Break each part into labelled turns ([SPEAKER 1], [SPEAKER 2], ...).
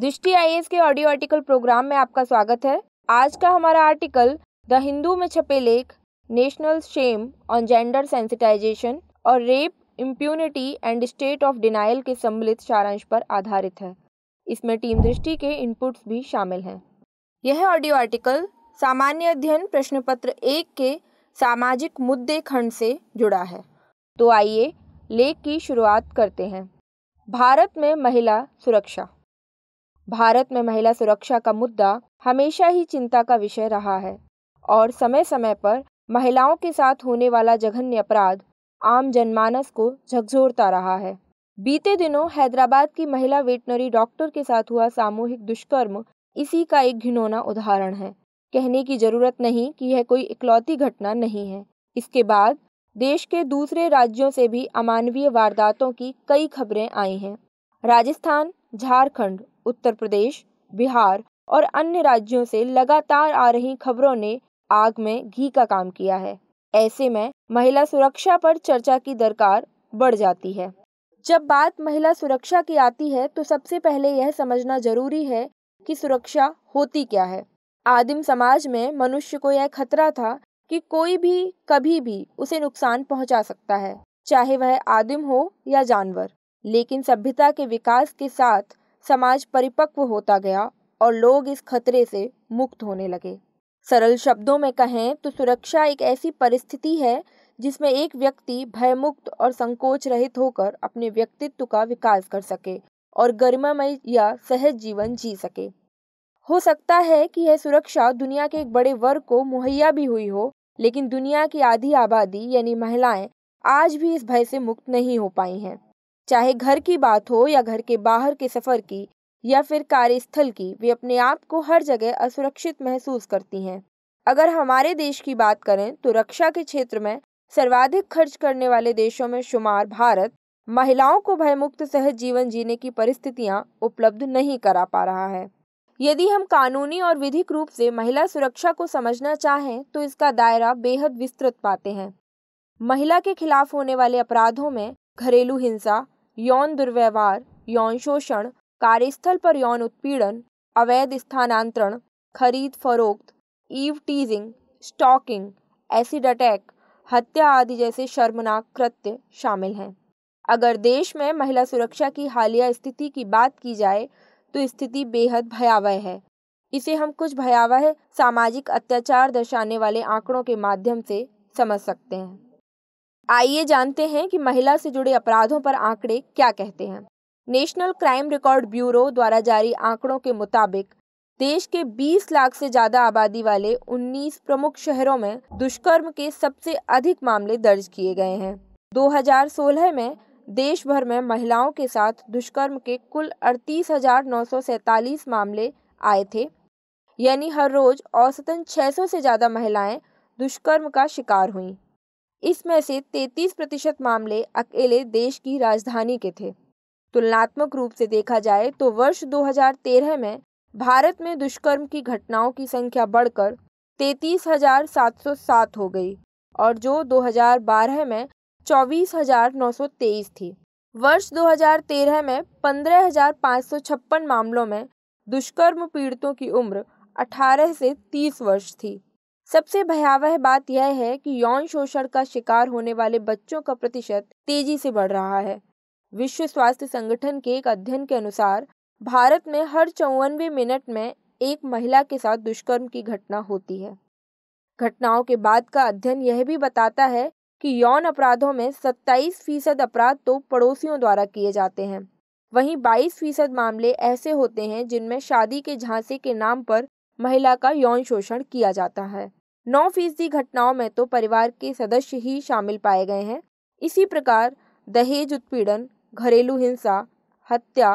[SPEAKER 1] दृष्टि आई के audio article programme में आपका स्वागत है आज का हमारा आर्टिकल द हिंदू में छपे लेख national shame on gender sensitization और rape impunity and state of denial के सम्मिलित सारांश पर आधारित है इसमें टीम दृष्टि के इनपुट्स भी शामिल हैं यह ऑडियो आर्टिकल सामान्य अध्ययन प्रश्न पत्र एक के सामाजिक मुद्दे खंड से जुड़ा है तो आइए लेख की शुरुआत करते हैं भारत में महिला सुरक्षा भारत में महिला सुरक्षा का मुद्दा हमेशा ही चिंता का विषय रहा है और समय समय पर महिलाओं के साथ होने वाला जघन्य अपराध आम जनमानस को झकझोरता रहा है बीते दिनों हैदराबाद की महिला वेटनरी डॉक्टर के साथ हुआ सामूहिक दुष्कर्म इसी का एक घिनौना उदाहरण है कहने की जरूरत नहीं कि यह कोई इकलौती घटना नहीं है इसके बाद देश के दूसरे राज्यों से भी अमानवीय वारदातों की कई खबरें आई हैं राजस्थान झारखंड उत्तर प्रदेश बिहार और अन्य राज्यों से लगातार आ रही खबरों ने आग में घी का काम किया है ऐसे में महिला सुरक्षा पर चर्चा की दरकार बढ़ जाती है जब बात महिला सुरक्षा की आती है तो सबसे पहले यह समझना जरूरी है कि सुरक्षा होती क्या है आदिम समाज में मनुष्य को यह खतरा था कि कोई भी कभी भी उसे नुकसान पहुंचा सकता है चाहे वह आदिम हो या जानवर लेकिन सभ्यता के विकास के साथ समाज परिपक्व होता गया और लोग इस खतरे से मुक्त होने लगे सरल शब्दों में कहें तो सुरक्षा एक ऐसी परिस्थिति है जिसमें एक व्यक्ति भयमुक्त और संकोच रहित होकर अपने व्यक्तित्व का विकास कर सके और गरिमामय या सहज जीवन जी सके हो सकता है कि यह सुरक्षा दुनिया के एक बड़े वर्ग को मुहैया भी हुई हो लेकिन दुनिया की आधी आबादी यानी महिलाएं आज भी इस भय से मुक्त नहीं हो पाई हैं चाहे घर की बात हो या घर के बाहर के सफ़र की या फिर कार्यस्थल की वे अपने आप को हर जगह असुरक्षित महसूस करती हैं अगर हमारे देश की बात करें तो रक्षा के क्षेत्र में सर्वाधिक खर्च करने वाले देशों में शुमार भारत महिलाओं को भयमुक्त सहज जीवन जीने की परिस्थितियां उपलब्ध नहीं करा पा रहा है यदि हम कानूनी और विधिक रूप से महिला सुरक्षा को समझना चाहें तो इसका दायरा बेहद विस्तृत पाते हैं महिला के खिलाफ होने वाले अपराधों में घरेलू हिंसा यौन दुर्व्यवहार यौन शोषण कार्यस्थल पर यौन उत्पीड़न अवैध स्थानांतरण खरीद फरोख्त eve teasing stalking acid attack हत्या आदि जैसे शर्मनाक कृत्य शामिल हैं अगर देश में महिला सुरक्षा की हालिया स्थिति की बात की जाए तो स्थिति बेहद भयावह है इसे हम कुछ भयावह सामाजिक अत्याचार दर्शाने वाले आंकड़ों के माध्यम से समझ सकते हैं आइए जानते हैं कि महिला से जुड़े अपराधों पर आंकड़े क्या कहते हैं नेशनल क्राइम रिकॉर्ड ब्यूरो द्वारा जारी आंकड़ों के मुताबिक देश के 20 लाख से ज़्यादा आबादी वाले 19 प्रमुख शहरों में दुष्कर्म के सबसे अधिक मामले दर्ज किए गए हैं 2016 में देश भर में महिलाओं के साथ दुष्कर्म के कुल अड़तीस मामले आए थे यानी हर रोज औसतन 600 से ज़्यादा महिलाएं दुष्कर्म का शिकार हुईं इसमें से 33 प्रतिशत मामले अकेले देश की राजधानी के थे तुलनात्मक रूप से देखा जाए तो वर्ष 2013 में भारत में दुष्कर्म की घटनाओं की संख्या बढ़कर 33,707 हो गई और जो 2012 में 24,923 थी वर्ष 2013 में 15,556 मामलों में दुष्कर्म पीड़ितों की उम्र 18 से 30 वर्ष थी सबसे भयावह बात यह है कि यौन शोषण का शिकार होने वाले बच्चों का प्रतिशत तेजी से बढ़ रहा है विश्व स्वास्थ्य संगठन के एक अध्ययन के अनुसार भारत में हर चौवनवे मिनट में एक महिला के साथ दुष्कर्म की घटना होती है घटनाओं के बाद का अध्ययन यह भी बताता है कि यौन अपराधों में 27 फीसद अपराध तो पड़ोसियों द्वारा किए जाते हैं वहीं 22 फीसद मामले ऐसे होते हैं जिनमें शादी के झांसे के नाम पर महिला का यौन शोषण किया जाता है नौ फीसदी घटनाओं में तो परिवार के सदस्य ही शामिल पाए गए हैं इसी प्रकार दहेज उत्पीड़न घरेलू हिंसा हत्या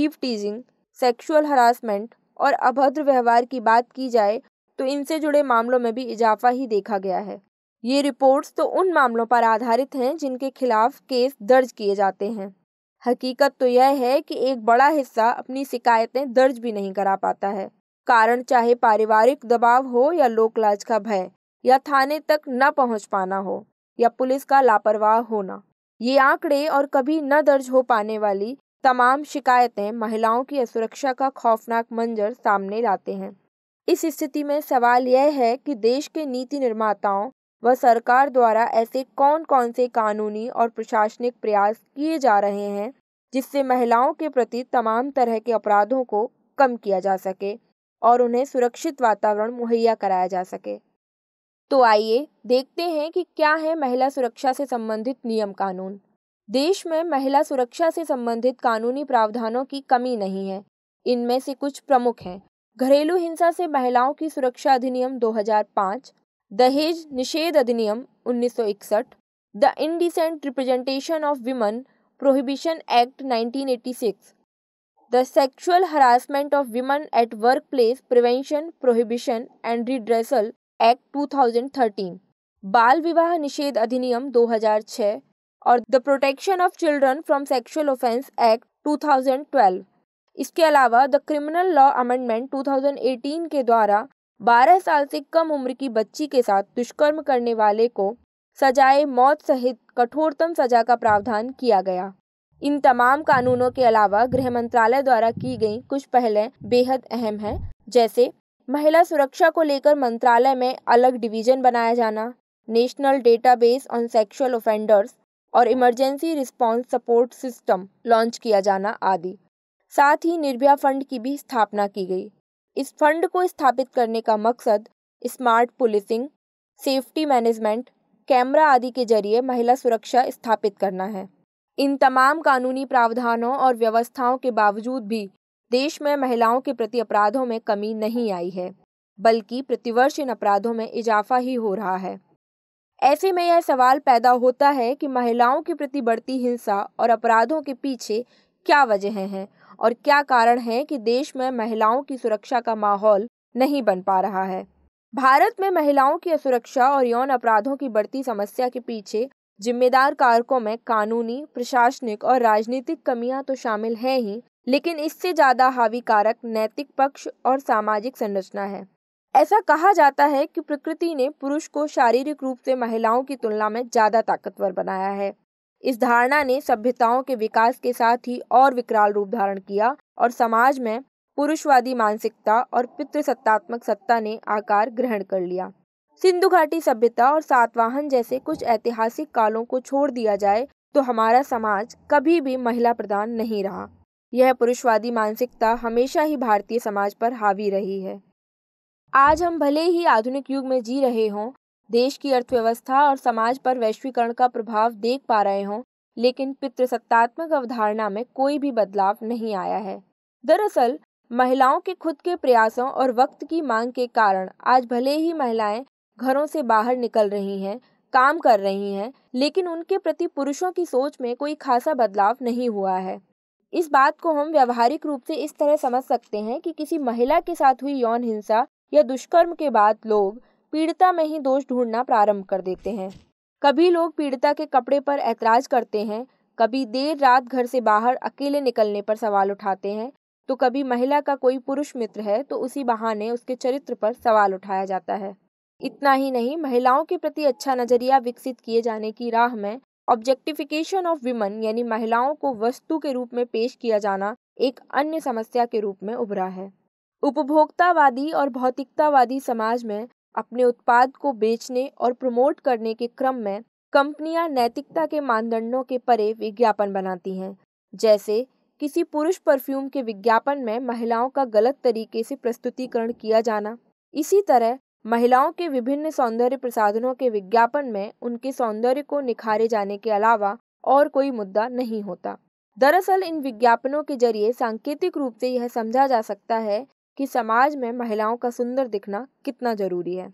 [SPEAKER 1] ईव टीजिंग सेक्सुअल हरासमेंट और अभद्र व्यवहार की बात की जाए तो इनसे जुड़े मामलों में भी इजाफा ही देखा गया है ये रिपोर्ट्स तो उन मामलों पर आधारित हैं जिनके खिलाफ केस दर्ज किए जाते हैं हकीकत तो यह है कि एक बड़ा हिस्सा अपनी शिकायतें दर्ज भी नहीं करा पाता है कारण चाहे पारिवारिक दबाव हो या लोकलाज का भय या थाने तक न पहुंच पाना हो या पुलिस का लापरवाह होना ये आंकड़े और कभी न दर्ज हो पाने वाली तमाम शिकायतें महिलाओं की असुरक्षा का खौफनाक मंजर सामने लाते हैं इस स्थिति में सवाल यह है कि देश के नीति निर्माताओं व सरकार द्वारा ऐसे कौन कौन से कानूनी और प्रशासनिक प्रयास किए जा रहे हैं जिससे महिलाओं के प्रति तमाम तरह के अपराधों को कम किया जा सके और उन्हें सुरक्षित वातावरण मुहैया कराया जा सके तो आइए देखते हैं कि क्या है महिला सुरक्षा से संबंधित नियम कानून देश में महिला सुरक्षा से संबंधित कानूनी प्रावधानों की कमी नहीं है इनमें से कुछ प्रमुख हैं घरेलू हिंसा से महिलाओं की सुरक्षा अधिनियम 2005, दहेज निषेध अधिनियम 1961, the indecent representation of women prohibition act 1986, the sexual harassment of women at work place prevention prohibition and redressal act 2013, बाल विवाह निषेध अधिनियम 2006 और the protection of children from sexual offence act 2012। इसके अलावा द क्रिमिनल लॉ अमेंडमेंट 2018 के द्वारा 12 साल से कम उम्र की बच्ची के साथ दुष्कर्म करने वाले को सजाए मौत सहित कठोरतम सजा का प्रावधान किया गया इन तमाम कानूनों के अलावा गृह मंत्रालय द्वारा की गई कुछ पहलें बेहद अहम हैं जैसे महिला सुरक्षा को लेकर मंत्रालय में अलग डिवीजन बनाया जाना national database on sexual offenders और emergency response support system launch किया जाना आदि साथ ही निर्भया फंड की भी स्थापना की गई इस फंड को स्थापित करने का मकसद smart policing safety management camera आदि के जरिए महिला सुरक्षा स्थापित करना है इन तमाम कानूनी प्रावधानों और व्यवस्थाओं के बावजूद भी देश में महिलाओं के प्रति अपराधों में कमी नहीं आई है बल्कि प्रतिवर्ष इन अपराधों में इजाफा ही हो रहा है ऐसे में यह सवाल पैदा होता है कि महिलाओं के प्रति बढ़ती हिंसा और अपराधों के पीछे क्या वजह हैं और क्या कारण है कि देश में महिलाओं की सुरक्षा का माहौल नहीं बन पा रहा है भारत में महिलाओं की असुरक्षा और यौन अपराधों की बढ़ती समस्या के पीछे जिम्मेदार कारकों में कानूनी प्रशासनिक और राजनीतिक कमियां तो शामिल हैं ही लेकिन इससे ज़्यादा हावी कारक नैतिक पक्ष और सामाजिक संरचना है ऐसा कहा जाता है कि प्रकृति ने पुरुष को शारीरिक रूप से महिलाओं की तुलना में ज़्यादा ताकतवर बनाया है इस धारणा ने सभ्यताओं के विकास के साथ ही और विकराल रूप धारण किया और समाज में पुरुषवादी मानसिकता और पितृसत्तात्मक सत्ता ने आकार ग्रहण कर लिया सिंधु घाटी सभ्यता और सातवाहन जैसे कुछ ऐतिहासिक कालों को छोड़ दिया जाए तो हमारा समाज कभी भी महिला प्रधान नहीं रहा यह पुरुषवादी मानसिकता हमेशा ही भारतीय समाज पर हावी रही है आज हम भले ही आधुनिक युग में जी रहे हों देश की अर्थव्यवस्था और समाज पर वैश्वीकरण का प्रभाव देख पा रहे हों लेकिन पितृसत्तात्मक अवधारणा में कोई भी बदलाव नहीं आया है दरअसल महिलाओं के खुद के प्रयासों और वक्त की मांग के कारण आज भले ही महिलाएं घरों से बाहर निकल रही हैं काम कर रही हैं लेकिन उनके प्रति पुरुषों की सोच में कोई खासा बदलाव नहीं हुआ है इस बात को हम व्यवहारिक रूप से इस तरह समझ सकते हैं कि किसी महिला के साथ हुई यौन हिंसा या दुष्कर्म के बाद लोग पीड़िता में ही दोष ढूंढना प्रारंभ कर देते हैं कभी लोग पीड़िता के कपड़े पर ऐतराज करते हैं कभी देर रात घर से बाहर अकेले निकलने पर सवाल उठाते हैं तो कभी महिला का कोई पुरुष मित्र है तो उसी बहाने उसके चरित्र पर सवाल उठाया जाता है इतना ही नहीं महिलाओं के प्रति अच्छा नजरिया विकसित किए जाने की राह में ऑब्जेक्टिफिकेशन ऑफ विमन यानी महिलाओं को वस्तु के रूप में पेश किया जाना एक अन्य समस्या के रूप में उभरा है उपभोक्तावादी और भौतिकतावादी समाज में अपने उत्पाद को बेचने और प्रमोट करने के क्रम में कंपनियां नैतिकता के मानदंडों के परे विज्ञापन बनाती हैं जैसे किसी पुरुष परफ्यूम के विज्ञापन में महिलाओं का गलत तरीके से प्रस्तुतिकरण किया जाना इसी तरह महिलाओं के विभिन्न सौंदर्य प्रसाधनों के विज्ञापन में उनके सौंदर्य को निखारे जाने के अलावा और कोई मुद्दा नहीं होता दरअसल इन विज्ञापनों के जरिए सांकेतिक रूप से यह समझा जा सकता है कि समाज में महिलाओं का सुंदर दिखना कितना जरूरी है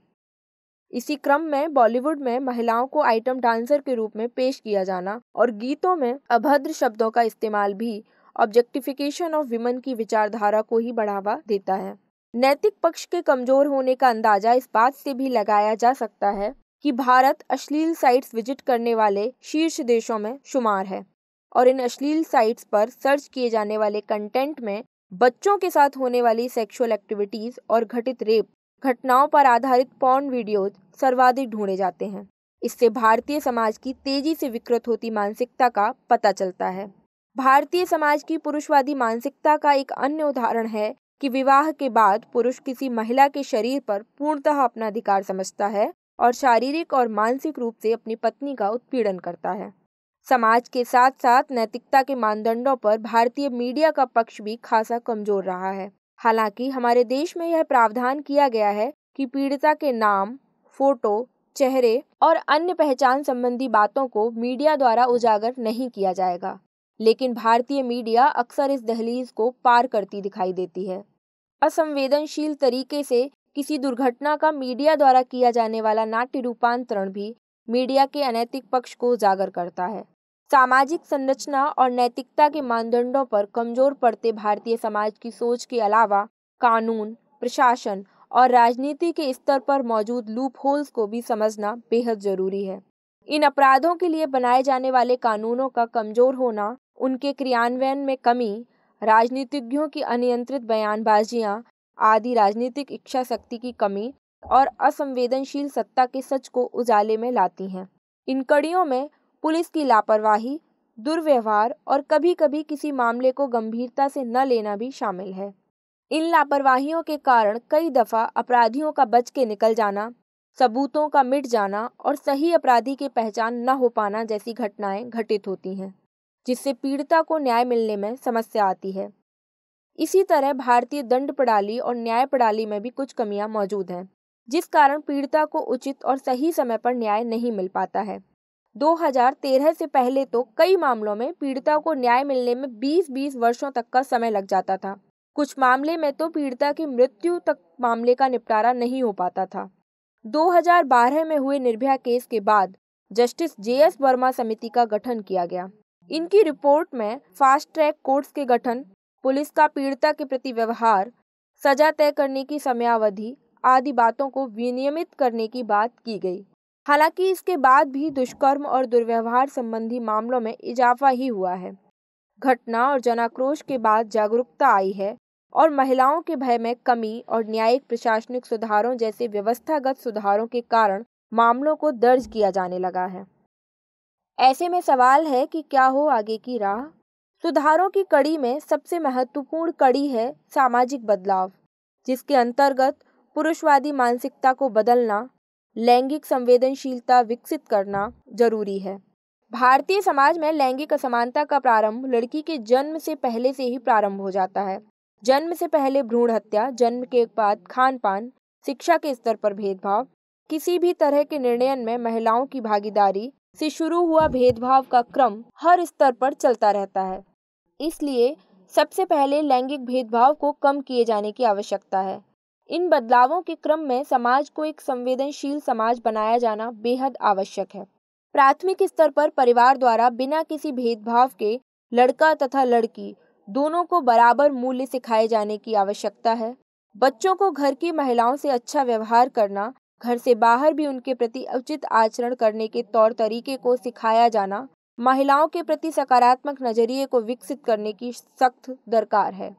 [SPEAKER 1] इसी क्रम में बॉलीवुड में महिलाओं को आइटम डांसर के रूप में पेश किया जाना और गीतों में अभद्र शब्दों का इस्तेमाल भी ऑब्जेक्टिफिकेशन ऑफ विमेन की विचारधारा को ही बढ़ावा देता है नैतिक पक्ष के कमजोर होने का अंदाजा इस बात से भी लगाया जा सकता है कि भारत अश्लील साइट्स विजिट करने वाले शीर्ष देशों में शुमार है और इन अश्लील साइट्स पर सर्च किए जाने वाले कंटेंट में बच्चों के साथ होने वाली सेक्सुअल एक्टिविटीज़ और घटित रेप घटनाओं पर आधारित पॉर्न वीडियोज सर्वाधिक ढूंढे जाते हैं इससे भारतीय समाज की तेजी से विकृत होती मानसिकता का पता चलता है भारतीय समाज की पुरुषवादी मानसिकता का एक अन्य उदाहरण है कि विवाह के बाद पुरुष किसी महिला के शरीर पर पूर्णतः अपना अधिकार समझता है और शारीरिक और मानसिक रूप से अपनी पत्नी का उत्पीड़न करता है समाज के साथ साथ नैतिकता के मानदंडों पर भारतीय मीडिया का पक्ष भी खासा कमजोर रहा है हालांकि हमारे देश में यह प्रावधान किया गया है कि पीड़िता के नाम फोटो चेहरे और अन्य पहचान संबंधी बातों को मीडिया द्वारा उजागर नहीं किया जाएगा लेकिन भारतीय मीडिया अक्सर इस दहलीज को पार करती दिखाई देती है असंवेदनशील तरीके से किसी दुर्घटना का मीडिया द्वारा किया जाने वाला नाट्य रूपांतरण भी मीडिया के अनैतिक पक्ष को उजागर करता है सामाजिक संरचना और नैतिकता के मानदंडों पर कमजोर पड़ते भारतीय समाज की सोच के अलावा कानून प्रशासन और राजनीति के स्तर पर मौजूद लूप होल्स को भी समझना बेहद जरूरी है इन अपराधों के लिए बनाए जाने वाले कानूनों का कमजोर होना उनके क्रियान्वयन में कमी राजनीतिज्ञों की अनियंत्रित बयानबाजियां आदि राजनीतिक इच्छा शक्ति की कमी और असंवेदनशील सत्ता के सच को उजाले में लाती हैं इन कड़ियों में पुलिस की लापरवाही दुर्व्यवहार और कभी कभी किसी मामले को गंभीरता से न लेना भी शामिल है इन लापरवाहियों के कारण कई दफ़ा अपराधियों का बच के निकल जाना सबूतों का मिट जाना और सही अपराधी की पहचान न हो पाना जैसी घटनाएं घटित होती हैं जिससे पीड़िता को न्याय मिलने में समस्या आती है इसी तरह भारतीय दंड प्रणाली और न्याय प्रणाली में भी कुछ कमियां मौजूद हैं जिस कारण पीड़िता को उचित और सही समय पर न्याय नहीं मिल पाता है 2013 से पहले तो कई मामलों में पीड़िता को न्याय मिलने में 20-20 वर्षों तक का समय लग जाता था कुछ मामले में तो पीड़िता की मृत्यु तक मामले का निपटारा नहीं हो पाता था 2012 में हुए निर्भया केस के बाद जस्टिस जे एस वर्मा समिति का गठन किया गया इनकी रिपोर्ट में फास्ट ट्रैक कोर्ट्स के गठन पुलिस का पीड़िता के प्रति व्यवहार सजा तय करने की समयावधि आदि बातों को विनियमित करने की बात की गई हालांकि इसके बाद भी दुष्कर्म और दुर्व्यवहार संबंधी मामलों में इजाफा ही हुआ है घटना और जनाक्रोश के बाद जागरूकता आई है और महिलाओं के भय में कमी और न्यायिक प्रशासनिक सुधारों जैसे व्यवस्थागत सुधारों के कारण मामलों को दर्ज किया जाने लगा है ऐसे में सवाल है कि क्या हो आगे की राह सुधारों की कड़ी में सबसे महत्वपूर्ण कड़ी है सामाजिक बदलाव जिसके अंतर्गत पुरुषवादी मानसिकता को बदलना लैंगिक संवेदनशीलता विकसित करना जरूरी है भारतीय समाज में लैंगिक असमानता का प्रारंभ लड़की के जन्म से पहले से ही प्रारंभ हो जाता है जन्म से पहले भ्रूण हत्या जन्म के बाद खान पान शिक्षा के स्तर पर भेदभाव किसी भी तरह के निर्णय में महिलाओं की भागीदारी से शुरू हुआ भेदभाव का क्रम हर स्तर पर चलता रहता है इसलिए सबसे पहले लैंगिक भेदभाव को कम किए जाने की आवश्यकता है इन बदलावों के क्रम में समाज को एक संवेदनशील समाज बनाया जाना बेहद आवश्यक है प्राथमिक स्तर पर परिवार द्वारा बिना किसी भेदभाव के लड़का तथा लड़की दोनों को बराबर मूल्य सिखाए जाने की आवश्यकता है बच्चों को घर की महिलाओं से अच्छा व्यवहार करना घर से बाहर भी उनके प्रति उचित आचरण करने के तौर तरीके को सिखाया जाना महिलाओं के प्रति सकारात्मक नजरिए को विकसित करने की सख्त दरकार है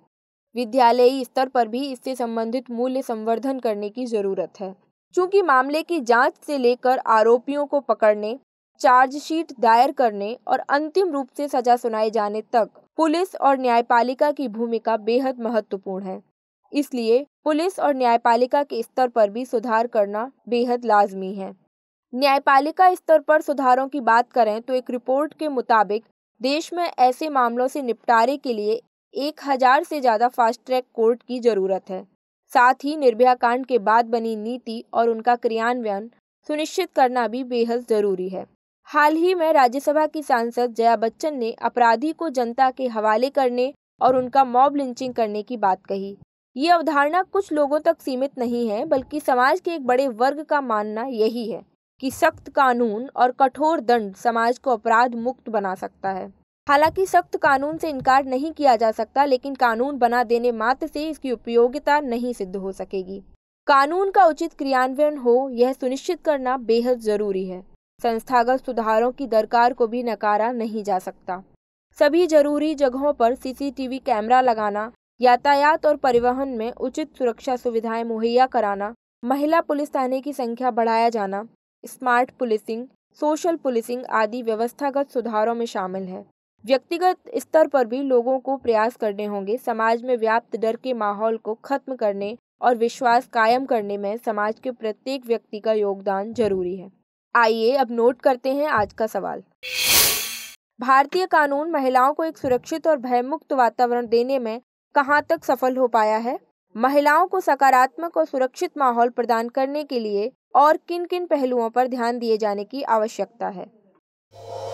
[SPEAKER 1] विद्यालयी स्तर पर भी इससे संबंधित मूल्य संवर्धन करने की जरूरत है चूंकि मामले की जांच से लेकर आरोपियों को पकड़ने चार्जशीट दायर करने और अंतिम रूप से सजा सुनाए जाने तक पुलिस और न्यायपालिका की भूमिका बेहद महत्वपूर्ण है इसलिए पुलिस और न्यायपालिका के स्तर पर भी सुधार करना बेहद लाजमी है न्यायपालिका स्तर पर सुधारों की बात करें तो एक रिपोर्ट के मुताबिक देश में ऐसे मामलों से निपटारे के लिए एक हजार से ज़्यादा फास्ट ट्रैक कोर्ट की ज़रूरत है साथ ही निर्भया कांड के बाद बनी नीति और उनका क्रियान्वयन सुनिश्चित करना भी बेहद ज़रूरी है हाल ही में राज्यसभा की सांसद जया बच्चन ने अपराधी को जनता के हवाले करने और उनका मॉब लिंचिंग करने की बात कही ये अवधारणा कुछ लोगों तक सीमित नहीं है बल्कि समाज के एक बड़े वर्ग का मानना यही है कि सख्त कानून और कठोर दंड समाज को अपराध मुक्त बना सकता है हालांकि सख्त कानून से इनकार नहीं किया जा सकता लेकिन कानून बना देने मात्र से इसकी उपयोगिता नहीं सिद्ध हो सकेगी कानून का उचित क्रियान्वयन हो यह सुनिश्चित करना बेहद जरूरी है संस्थागत सुधारों की दरकार को भी नकारा नहीं जा सकता सभी जरूरी जगहों पर सीसीटीवी कैमरा लगाना यातायात और परिवहन में उचित सुरक्षा सुविधाएं मुहैया कराना महिला पुलिस थाने की संख्या बढ़ाया जाना स्मार्ट पुलिसिंग सोशल पुलिसिंग आदि व्यवस्थागत सुधारों में शामिल है व्यक्तिगत स्तर पर भी लोगों को प्रयास करने होंगे समाज में व्याप्त डर के माहौल को खत्म करने और विश्वास कायम करने में समाज के प्रत्येक व्यक्ति का योगदान जरूरी है आइए अब नोट करते हैं आज का सवाल भारतीय कानून महिलाओं को एक सुरक्षित और भयमुक्त वातावरण देने में कहाँ तक सफल हो पाया है महिलाओं को सकारात्मक और सुरक्षित माहौल प्रदान करने के लिए और किन किन पहलुओं पर ध्यान दिए जाने की आवश्यकता है